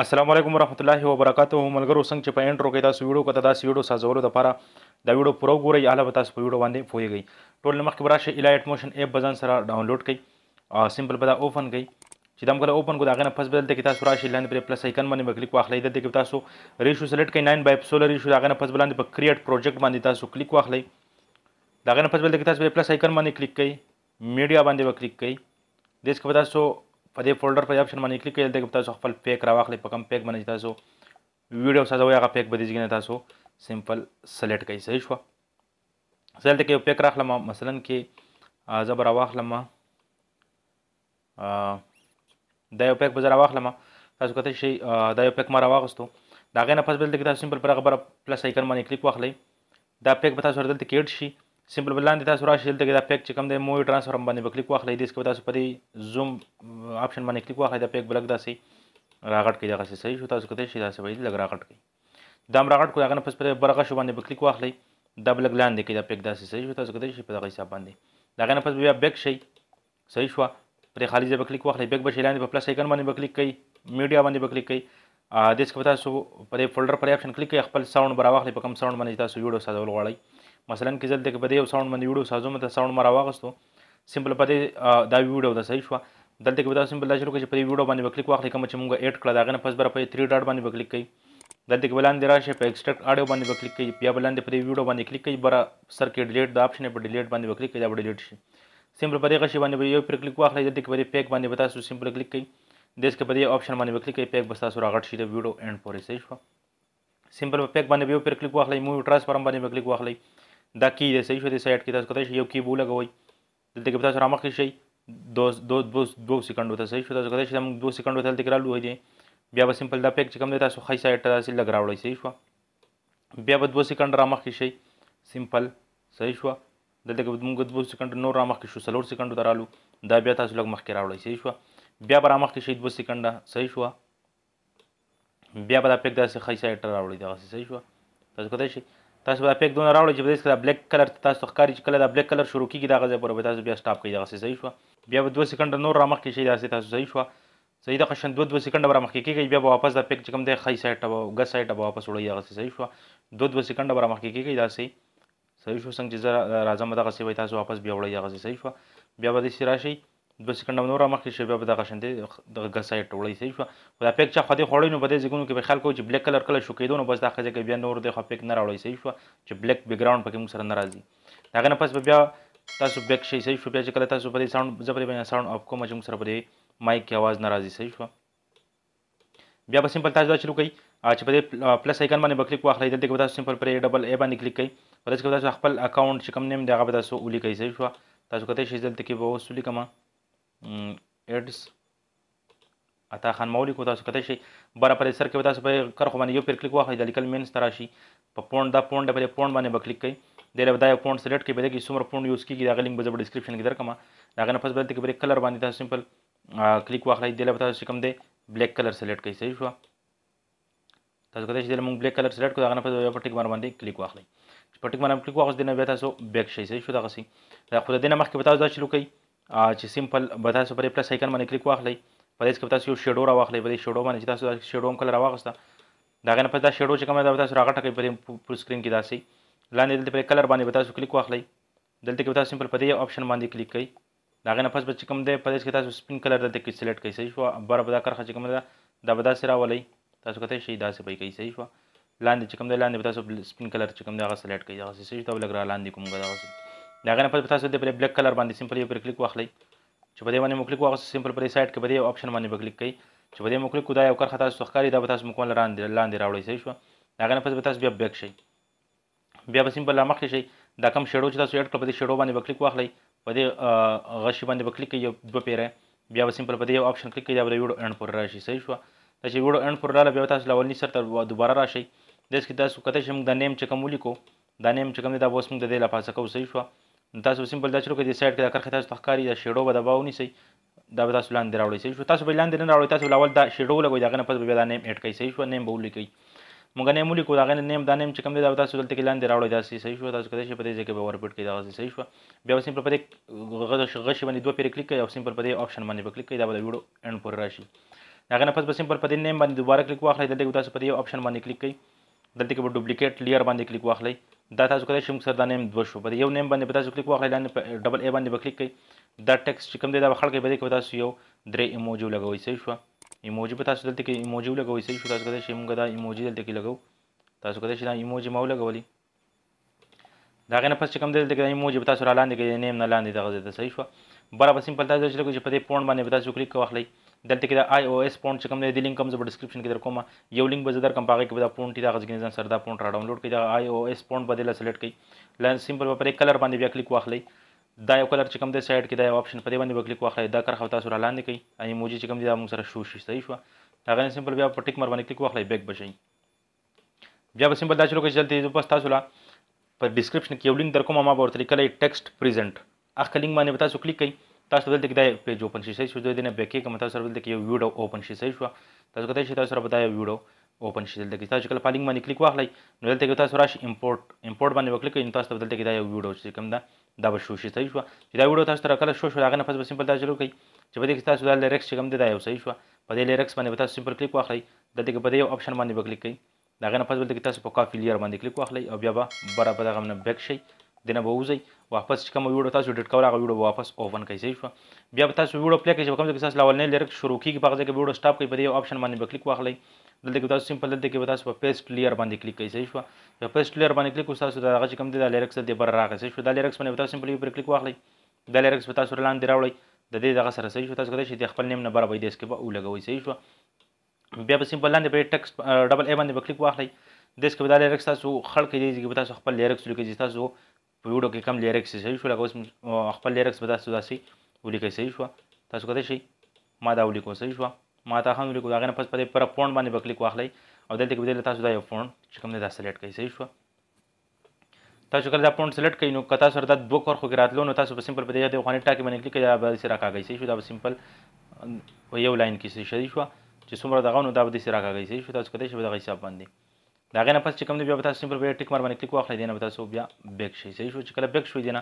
السلام علیکم ورحمۃ اللہ وبرکاتہ ملګرو څنګه چې په انټرو کې تاسو ویډیو کته تاسو ویډیو سازولو لپاره دا ویډیو پرو ګورئ اله به تاسو په ویډیو باندې پوهیږئ ټول مخکې براشه الایټ موشن اپ بزن سره ډاونلوډ کړئ سمپل به دا اوپن کړئ چې دا موږ اوپن کو دا غنه پس بدل ته کې تاسو راشي لاندې پر پلس آیکن باندې وکړي کو اخلي د دې کې تاسو ریشو سلیکټ کړئ 9 بای 16 ریشو دا غنه پس بلاندې په کریټ پروجیکټ باندې تاسو کلیک واخلي دا غنه پس بدل ته کې تاسو پر پلس آیکن باندې کلیک کړئ میډیا باندې وکړي کړئ د دې کې تاسو په دې فولډر په اپشن باندې کلیک کړئ دلته تاسو خپل پیک راواخلئ په کوم پیک باندې تاسو ویډیو سازوي هغه پیک به دیږي تاسو سمپل سلیکټ کړئ صحیح شو سلیکټ کې پیک راخلم مثلا کې زبر واخلم دا یو پیک بزر واخلم تاسو کته شي دا یو پیک ما راوغستو دا غینه پس بل دغه سمپل پر خبره پلس آیکن باندې کلیک واخلئ دا پیک به تاسو ورته کې اډ شي سیمپل بلاندې تاسو راشئ دلته کې دا پیک چې کوم دی مووی ترانسفورم باندې به کلیک واخلئ دې کې تاسو په دې زوم آپشن باندې کلیک واخلئ دا پیک بلک داسې راغټ کوي دغسې صحیح شو تاسو کتلی شئ داسې به یې لږ راغټ کوي دا هم راغټ کوي هغه نه پس په برغه شو باندې به کلیک واخلئ دا بلک لاندې کې دا پیک داسې صحیح شو تاسو کتلی شئ په دغه حساب باندې د هغه نه پس بیا بیک شئ صحیح شوه پرې خالي ځای به کلیک واخلئ بیک به شئ لاندې په پلس ایکن باندې به کلیک کوي میډیا باندې به کلیک کوي د دې څخه تاسو په دې فولډر پر آپشن کلیک کوي خپل ساوند براواخلئ په کوم ساوند باندې تاسو ویډیو سازول غواړئ مثلا کې دلته کې په دې یو ساوند باندې ویډیو سازو مته ساوند مرا واغستو سمپل په دې دا ویډیو د صحیح شو دلته کې به دا سمپل دا شروع کړي چې په دې ویډیو باندې وکړي واخلې کوم چې مونږه اډ کړل دا غنه پس بر په 3 ډاټ باندې وکړي کوي دلته کې بلاندې راشه په ایکسټراکټ اډیو باندې وکړي کوي بیا بلاندې په دې ویډیو باندې کلیک کوي بر سر کې ډیلیټ دا آپشن په ډیلیټ باندې وکړي کوي دا ډیلیټ شي سمپل په دې غشي باندې یو پر کلیک واخلې دلته کې به پیک باندې به تاسو سمپل کلیک کوي دیس کې په دې آپشن باندې وکړي کوي پیک بس تاسو راغټ شي د ویډیو اینڈ پورې صحیح شو سمپل په پیک باندې به یو پر کلیک واخلې مووی ټرانسفارم باندې به کلیک واخلې daqui 16 foi 17, que está escutando, e eu que bula goi. Dete que está só ramak sei. دو دو دو دو سکند وته صحیح شو تاسو کولای شئ موږ دو سکند وته تکرار لوي دي بیا به سمپل دا پیک چې کوم دی تاسو خی سایت تاسو لګ راوړی صحیح شو بیا به دو سکند را مخ شي سمپل صحیح شو دلته کې موږ دو سکند نور را مخ شو سلور سکند درالو دا بیا تاسو لګ مخ کې راوړی صحیح شو بیا به را مخ شي دو سکند صحیح شو بیا به دا پیک داسې خی سایت راوړی دا صحیح شو تاسو کولای شئ تاسو به افیکټ دونه راوړئ چې په دې سره بلیک کلر تاسو ښکاري چې کله دا بلیک کلر شروع کیږي دغه ځای پورې به تاسو بیا سټاپ کوئ دغسې صحیح شوه بیا به دوه سکنډه نور رامخکې شئ داسې تاسو صحیح شوه صحیح دغه شان دوه دوه سکنډه به رامخکې کیږئ بیا به واپس دا پیک چې کوم دی ښی سایډ ته به ګس سایډ ته به واپس وړئ دغسې صحیح شوه دوه دوه سکنډه به رامخکې کیږئ داسې صحیح شو څنګه چې زه راځم دغسې به تاسو واپس بیا وړئ دغسې صحیح شوه بیا به داسې راشئ دوه سکنډه نور مخکې شي بیا به دغه شانتې دغه ګسای ټوړی صحیح شو خو دا پیک چا خو دې خوړی نو په دې ځګونو کې به خیال کوو چې بلیک کلر کله شو کېدو نو بس دا ښځه کې بیا نور دی خو پیک نه راوړی صحیح شو چې بلیک بیک ګراوند پکې موږ سره نه راځي دغه نه پس به بیا تاسو بیک شي صحیح شو بیا چې کله تاسو په دې ساوند زبر باندې ساوند اپ کوم چې موږ سره په دې مایک کې आवाज نه راځي صحیح شو بیا به سمپل تاسو دا شروع کړئ چې په دې پلس ایکن باندې بکلیک واخلې دلته کې تاسو سمپل پر ډبل ای باندې کلیک کړئ په دې کې تاسو خپل اکاؤنٹ چې کوم نیم دی هغه به تاسو ولي کوي صحیح شو تاسو کته شي دلته کې به وسولي کما ایډز عطا خان مولي کو تاسو کته شي بره پر سر کې تاسو په کرخ باندې یو پر کلیک واخلئ د لیکل مینس تراشي په پوند دا پوند په پوند باندې بکلیک کړئ د لوي دا پوند سلیکټ کې به د کی سمر پوند یوز کیږي دا غلینګ به په ډسکرپشن کې درکمه دا غنه پس بلته کې پر کلر باندې تاسو سمپل کلیک واخلئ د لوي تاسو کوم دی بلیک کلر سلیکټ کړئ صحیح شو تاسو کته شي د مونږ بلیک کلر سلیکټ کو دا غنه پس په ټیک باندې کلیک واخلئ په ټیک باندې کلیک واخلئ د نوي تاسو بیک شي صحیح شو دا غسی دا خو د دینه مخکې به تاسو دا شلو کوئ چې سیمپل به تاسو پرې پلس ایکن باندې کلیک واخلئ په دې کې به تاسو یو شیډو راواخلئ په دې شیډو باندې چې تاسو دا شیډو هم کله راواخیسته د هغې نه پس دا شیډو چې کوم دی به تاسو راغټه کوئ په دې فول سکرین کې داسې لاندې دلته پرې کلر باندې به تاسو کلیک واخلئ دلته کې به تاسو سیمپل په دې آپشن باندې کلیک کړئ د هغې نه پس به چې کوم دی په دې کې تاسو سپین کلر دلته کې سلیکټ کړئ صحیح شوه بره به دا کرښه چې کوم ده دا به داسې راولئ تاسو کته شي داسې به یې کوئ صحیح شوه لاندې چې کوم دی لاندې به تاسو سپین کلر چې کوم دی هغه سلیکټ کړئ هغسې صحیح شو دا به لږ را لاندې کوم دغسې دا غنه په تاسو د بلیک کلر باندې سیمپل یو پر کلیک واخلئ چې په دې باندې مو کلیک واخلئ سیمپل پر سایت کې به یو اپشن باندې به کلیک کړئ چې په دې مو کلیک کو دا یو کار خاطر سوخکاری دا به تاسو مکمل لاندې لاندې راوړئ صحیح شو دا غنه په تاسو بیا بیک شئ بیا به سیمپل لامخ شئ دا کم شیډو چې تاسو اډ کړ په دې شیډو باندې به کلیک واخلئ په دې غشي باندې به کلیک یو دوه پیره بیا به سیمپل په دې یو اپشن کلیک کړئ دا به ویډیو اند پر راشي صحیح شو دا چې ویډیو اند پر رااله بیا تاسو لاولنی سر ته دوباره راشئ دیس کې تاسو کته شم دا نیم چې کوم ولیکو دا نیم چې کوم دا اوس موږ د دې لپاره څه کوو صحیح شو تاسو سیمپل دا شروع کړئ د سایډ کې دا کرښه تاسو تخکاری د شیډو به دباو نیسئ دا به تاسو لاندې راوړئ صحیح شو تاسو به لاندې نه راوړئ تاسو اول دا شیډو لګوئ دغه نه پس به دا نیم اډ کړئ صحیح شو نیم به ولیکئ موږ نیم ولیکو دغه نه نیم دا نیم چې کوم دی دا تاسو دلته کې لاندې راوړئ دا صحیح شو تاسو کده شي په دې ځای کې به ورپټ کړئ دا صحیح شو بیا به سیمپل په دې غږ باندې دوه پیر کلیک کړئ او سیمپل په دې آپشن باندې به کلیک کړئ دا به ویډیو اند پر راشي دغه نه پس به سیمپل په دې نیم باندې دوباره کلیک واخلئ دلته تاسو په دې آپشن باندې کلیک کړئ دلته کې به ډوپلیکیټ لیئر باندې کلیک واخلئ دا تاسو کولای شئ موږ سره دا نیم دوه شو په یو نیم باندې به تاسو کلیک واخلئ لاندې په ډبل ای باندې به کلیک کړئ دا ټیکس چې کوم دی دا به خلک به دې کې تاسو یو درې ایموجی لګوئ صحیح شو ایموجی په تاسو دلته کې ایموجی لګوئ صحیح شو تاسو کولای شئ موږ دا ایموجی دلته کې لګو تاسو کولای شئ دا ایموجی مو لګولې دا غنه پس چې کوم دی دلته کې ایموجی به تاسو را لاندې کې نیم نه لاندې دغه ځای ته صحیح شو بره به سیمپل تاسو چې لګوئ چې په دې پوند باندې به تاسو کلیک واخلئ دلته کې د آی او ایس پونټ چې کوم دی د لینک کوم زو ډسکرپشن کې در کوم یو لینک به زه در کوم پاګه کې به دا پونټ دا غږ ځان سره دا پونټ را ډاونلوډ کړئ دا آی او ایس پونټ بدله سلیکټ کړئ لن سیمپل په کلر باندې بیا کلیک واخلئ دا یو کلر چې کوم دی سایډ کې دا یو آپشن په دې باندې وکلیک واخلئ دا کرخه تاسو را لاندې کړئ ان ایموجی چې کوم دی دا موږ سره شو شي صحیح شو هغه سیمپل بیا په ټیک مر باندې کلیک واخلئ بیک بشئ بیا به سیمپل دا شروع کړئ جلدی په تاسو لا په ډسکرپشن کې یو لینک در کوم ما به ورته لیکلئ ټیکسټ پریزنٹ اخ کلینګ باندې تاسو کلیک کړئ تاسو دلته کې دا پیج اوپن شي شو دوی دنه بیکې کوم تاسو دلته کې یو ویډیو اوپن شي شو تاسو کته شي تاسو سره دا یو ویډیو اوپن شي دلته کې تاسو کله پالینګ باندې کلیک واخلئ نو دلته کې تاسو راشي امپورټ امپورټ باندې وکلیک کړئ تاسو دلته کې دا یو ویډیو چې کوم دا دا به شو شي صحیح شو چې دا ویډیو تاسو سره کله شو شو هغه نه پس به سمپل تاسو شروع کړئ چې به تاسو دا لیرکس چې کوم دا یو صحیح شو په دې لیرکس باندې تاسو سمپل کلیک واخلئ دلته کې په دې یو اپشن باندې وکلیک کړئ دا غنه پس بلته کې تاسو په کافي لیر باندې کلیک واخلئ او بیا به برابر دغه نه بیک شي دنه به وځي واپس چې کوم ویډیو تاسو ایډیټ کوله هغه ویډیو واپس اوپن کړئ صحیح شو بیا به تاسو ویډیو پلی کړئ چې کوم ځای تاسو لاولنې لیرک شروع کیږي په هغه ځای کې ویډیو سٹاپ کړئ په دې اپشن باندې به کلیک واخلئ دلته کې تاسو سمپل دلته کې تاسو په پیسټ لیر باندې کلیک کړئ صحیح شو په پیسټ لیر باندې کلیک تاسو دا هغه چې کوم دی دا لیرکس دې بر راغی صحیح شو دا لیرکس باندې تاسو سمپل پر کلیک واخلئ دا لیرکس به تاسو لاندې راوړئ د دې دغه سره صحیح شو تاسو کولای شئ د خپل نیم نه برابر دې اسکه او لګوي صحیح شو بیا په سمپل لاندې په ټکست ډبل ای باندې کلیک واخلئ د اسکه دا لیرکس تاسو خړ کړئ چې تاسو خپل لیرکس لیکئ چې تاسو په ویډیو کې کم لیرکس صحیح شو لکه اوس خپل لیرکس به تاسو داسې ولیکئ صحیح شوه تاسو کتی شئ ما دا ولیکو صحیح شوه ما ته هم ولیکو د هغې نه پس په دې پوره فونټ باندې به کلیک واخلئ او دلته کې به تاسو دا یو فونټ چې کوم دی دا سلیکټ کړئ صحیح شوه تاسو کله دا پونټ سلیکټ کړئ نو کتا سره دا دوه کرخو کې راتلو نو تاسو په سیمپل په دې د خوانې ټاکې باندې کلیک کړئ دا به سره راکاږئ صحیح شو دا به سیمپل یو لاین کې صحیح شو چې څومره دغه نو دا به سره راکاږئ صحیح شو تاسو کته شی به دغه حساب باندې دا غنه پس چې کوم دی بیا تاسو سیمپل بیا ټیک مار باندې کلیک واخلئ دینه تاسو بیا بیک شي صحیح شو چې کله بیک شوي دینه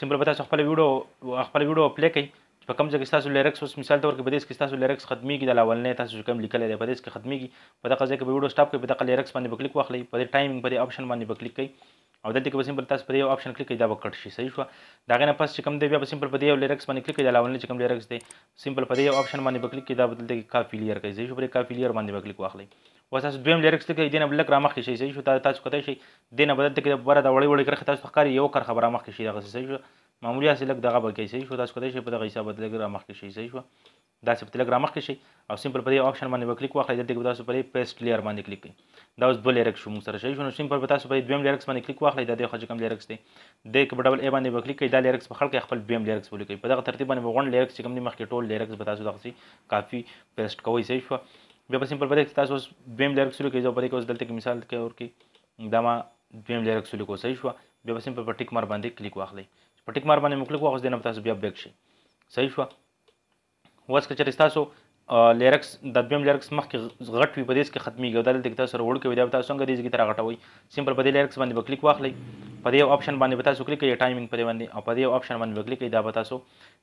سیمپل تاسو خپل ویډیو خپل ویډیو پلی کړئ په کوم ځای کې تاسو لیرکس اوس مثال تور کې بدیس کې تاسو لیرکس ختمي کې د لاولنې تاسو کوم لیکل دی بدیس کې ختمي کې په دغه ځای کې ویډیو سٹاپ کې په دغه لیرکس باندې بکلیک واخلئ په دې ټایمینګ په دې آپشن باندې بکلیک کړئ او دلته کې سیمپل تاسو په دې آپشن کلیک کړئ دا وکړ شي صحیح شو دا غنه پس چې کوم دی بیا سیمپل په دې لیرکس باندې کلیک کړئ د لاولنې چې کوم لیرکس دی سیمپل په دې آپشن باندې بکلیک کړئ دا بدلته کې کافي لیر کوي صحیح شو په کافي لیر باندې بکلیک واخلئ و تاسو دویم لیرکس لیکئ دینه بل کرامه خشي شي شو تاسو کته شي دینه بدل ته بره د وړي وړي کرخ تاسو ښکاری یو کر خبره مخ شي دغه شي شو معمولی اصل لک دغه بکی شي شو تاسو کته شي په دغه حساب بدل کرامه مخ شي شي شو دا چې په ټلګرام کې شي او سیمپل په دې آپشن باندې وکړئ واخلئ دلته کې تاسو په پیسټ لیر باندې کلیک کړئ دا اوس بل لیرک شو موږ سره شي نو سیمپل په تاسو په دویم لیرکس باندې کلیک واخلئ دا د خو کوم لیرکس دی د کې په ډبل ای باندې وکړئ کې دا لیرکس په خلک خپل دویم لیرکس ولیکي په دغه ترتیب باندې وګڼ لیرکس چې کوم دی مخکې ټول لیرکس به تاسو دغه سي کافي پیسټ کوی شي شو بیا په سمپل پدې کې تاسو اوس دویم لیرک سلوک یې پدې کې اوس دلته کې مثال کې اور کې دا ما دویم لیرک سلوک صحیح شو بیا په سمپل په ټیک مار باندې کلیک واخلئ په ټیک مار باندې مکلیک واخلئ نه تاسو بیا بیک شي صحیح شو اوس که چېرې تاسو لیرکس د دویم لیرکس مخکې غټ وي په دې کې ختمي غوډل دې تاسو سره وړ کې وي دا تاسو څنګه دې کې تر غټوي سمپل په دې لیرکس باندې کلیک واخلئ په دې آپشن باندې به تاسو کلیک کړئ ټایمینګ په دې باندې او په دې آپشن باندې کلیک کړئ دا به تاسو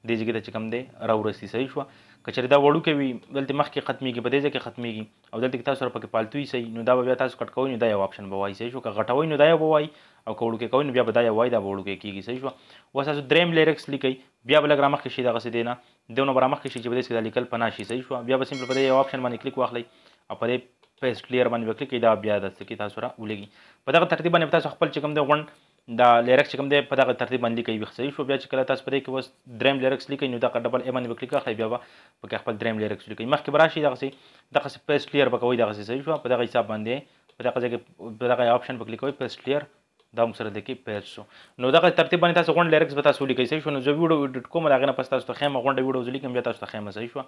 دې ځای ته چې کوم دی راورسي صحیح شو کچره دا وړو کې وي دلته مخکې ختميږي په دې ځای کې ختميږي او دلته تاسو سره پکې پالتوي صحیح نو دا به بیا تاسو کټ کوئ نو دا یو آپشن به وایي صحیح شو که غټوي نو دا یو وایي او کوړو کې کوي نو بیا به دا یو وایي دا وړو کې کیږي صحیح شو واسه تاسو دریم لیرکس لیکي بیا بل ګرامه کې شي دا غسه دینا دونه برامه کې شي چې به دې څه لیکل پنا شي صحیح شو بیا به سیمپل په دې یو آپشن باندې کلیک واخلئ او په دې په اس کلیر باندې وکړي کې دا بیا د څه کې تاسو را ولګي په دغه ترتیب باندې تاسو خپل چې کوم دی غونډ دا لیرکس چې کوم دی په دغه ترتیب باندې کوي وخت شو بیا چې کله تاسو پرې کې وس دریم لیرکس لیکي نو دا ډبل ای باندې وکړي کې بیا په کې خپل دریم لیرکس لیکي مخکې براشي دغه سي دغه سي پیس کلیر بکوي دغه سي صحیح شو په دغه حساب باندې په دغه ځای کې په دغه آپشن په کلیک کوي پیس کلیر دا موږ سره د کې پیج شو نو دغه ترتیب باندې تاسو غونډ لیرکس به تاسو لیکئ صحیح شو نو زه ویډیو ایډیټ کوم راغنه پس تاسو ته خیمه غونډه ویډیو زلیکم بیا تاسو ته خیمه صحیح شو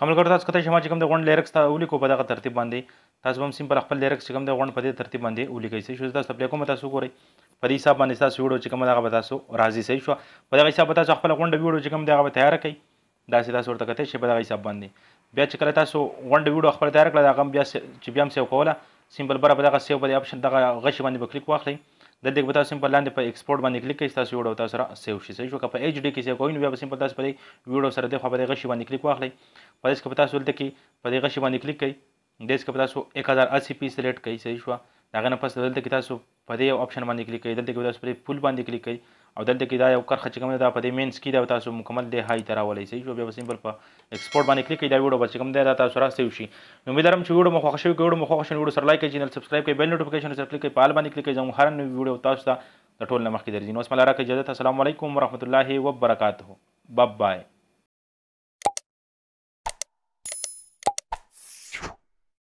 خملګر تاسو کته شمه چې کوم د غونډ لیرکس ته ولیکو په دغه ترتیب باندې تاسو هم سیمپل خپل لیرکس چې کوم د غونډ په دې ترتیب باندې ولیکئ چې شو تاسو خپل کوم تاسو ګورئ په دې حساب باندې تاسو ویډیو چې کوم دغه به تاسو راضي صحیح شو په دغه حساب تاسو خپل غونډ ویډیو چې کوم دغه به تیار کړئ دا سې تاسو ورته کته شی په دغه حساب باندې بیا چې کله تاسو غونډ ویډیو خپل تیار کړل دا غم بیا چې بیا هم سیو کوله سیمپل بره په دغه سیو په دې اپشن دغه غشي باندې به کلیک واخلئ دلته به تاسو سمپل لاندې په ایکسپورټ باندې کلیک کړئ تاسو ویډیو تاسو سره سیو شي صحیح شو که په ایچ ډی کې سیو کوئ نو بیا به سمپل تاسو په دې ویډیو سره د خو په دې غشي باندې کلیک واخلئ په دې کې به تاسو دلته کې په دې غشي باندې کلیک کړئ دیس کې به تاسو 1080 پی سلیکټ کړئ صحیح شو دا غنه پس دلته کې تاسو په دې اپشن باندې کلیک کړئ دلته کې تاسو په فول باندې کلیک کړئ او دلته کې دا یو کرخه چې کوم دا په دې مینس کې دا تاسو مکمل دی هاي تر راولې صحیح شو بیا بس سمپل په ایکسپورټ باندې کلیک کړئ دا ویډیو بس کوم دا تاسو راستې وشي نو امید لرم چې ویډیو مخه خوښ شوی ویډیو مخه خوښ شوی ویډیو سره لایک کړئ چینل سبسکرایب کړئ بیل نوټیفیکیشن سره کلیک کړئ په آل باندې کلیک کړئ زموږ هر نوې ویډیو تاسو ته د ټول نمخ کې درځي نو اسمه لاره کې اجازه السلام علیکم ورحمت الله وبرکاته باب بای